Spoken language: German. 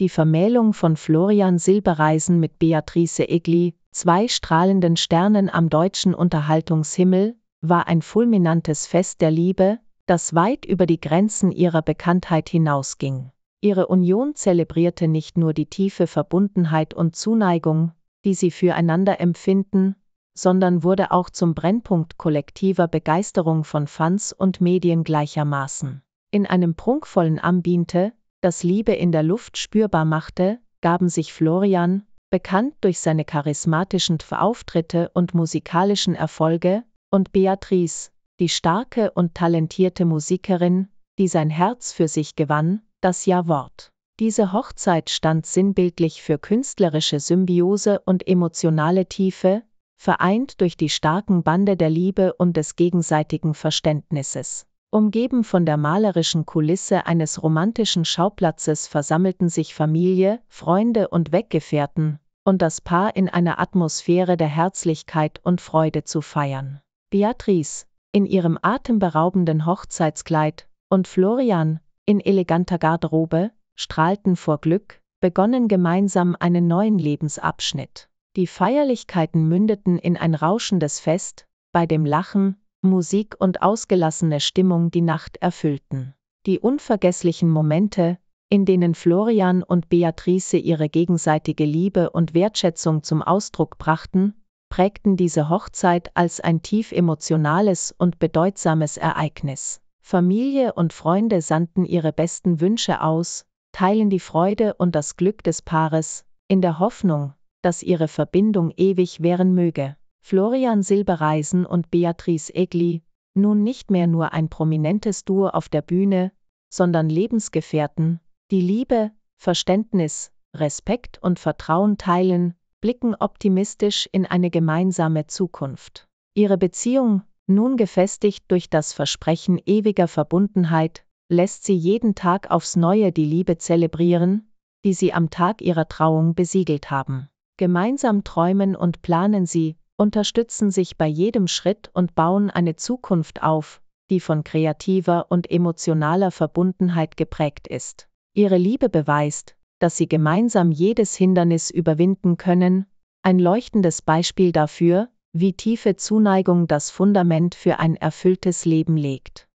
die Vermählung von Florian Silbereisen mit Beatrice Egli, zwei strahlenden Sternen am deutschen Unterhaltungshimmel, war ein fulminantes Fest der Liebe, das weit über die Grenzen ihrer Bekanntheit hinausging. Ihre Union zelebrierte nicht nur die tiefe Verbundenheit und Zuneigung, die sie füreinander empfinden, sondern wurde auch zum Brennpunkt kollektiver Begeisterung von Fans und Medien gleichermaßen. In einem prunkvollen Ambiente, das Liebe in der Luft spürbar machte, gaben sich Florian, bekannt durch seine charismatischen Auftritte und musikalischen Erfolge, und Beatrice, die starke und talentierte Musikerin, die sein Herz für sich gewann, das Ja-Wort. Diese Hochzeit stand sinnbildlich für künstlerische Symbiose und emotionale Tiefe, vereint durch die starken Bande der Liebe und des gegenseitigen Verständnisses. Umgeben von der malerischen Kulisse eines romantischen Schauplatzes versammelten sich Familie, Freunde und Weggefährten, und das Paar in einer Atmosphäre der Herzlichkeit und Freude zu feiern. Beatrice, in ihrem atemberaubenden Hochzeitskleid, und Florian, in eleganter Garderobe, strahlten vor Glück, begonnen gemeinsam einen neuen Lebensabschnitt. Die Feierlichkeiten mündeten in ein rauschendes Fest, bei dem Lachen, Musik und ausgelassene Stimmung die Nacht erfüllten. Die unvergesslichen Momente, in denen Florian und Beatrice ihre gegenseitige Liebe und Wertschätzung zum Ausdruck brachten, prägten diese Hochzeit als ein tief emotionales und bedeutsames Ereignis. Familie und Freunde sandten ihre besten Wünsche aus, teilen die Freude und das Glück des Paares, in der Hoffnung, dass ihre Verbindung ewig währen möge. Florian Silbereisen und Beatrice Egli, nun nicht mehr nur ein prominentes Duo auf der Bühne, sondern Lebensgefährten, die Liebe, Verständnis, Respekt und Vertrauen teilen, blicken optimistisch in eine gemeinsame Zukunft. Ihre Beziehung, nun gefestigt durch das Versprechen ewiger Verbundenheit, lässt sie jeden Tag aufs Neue die Liebe zelebrieren, die sie am Tag ihrer Trauung besiegelt haben. Gemeinsam träumen und planen sie, unterstützen sich bei jedem Schritt und bauen eine Zukunft auf, die von kreativer und emotionaler Verbundenheit geprägt ist. Ihre Liebe beweist, dass sie gemeinsam jedes Hindernis überwinden können, ein leuchtendes Beispiel dafür, wie tiefe Zuneigung das Fundament für ein erfülltes Leben legt.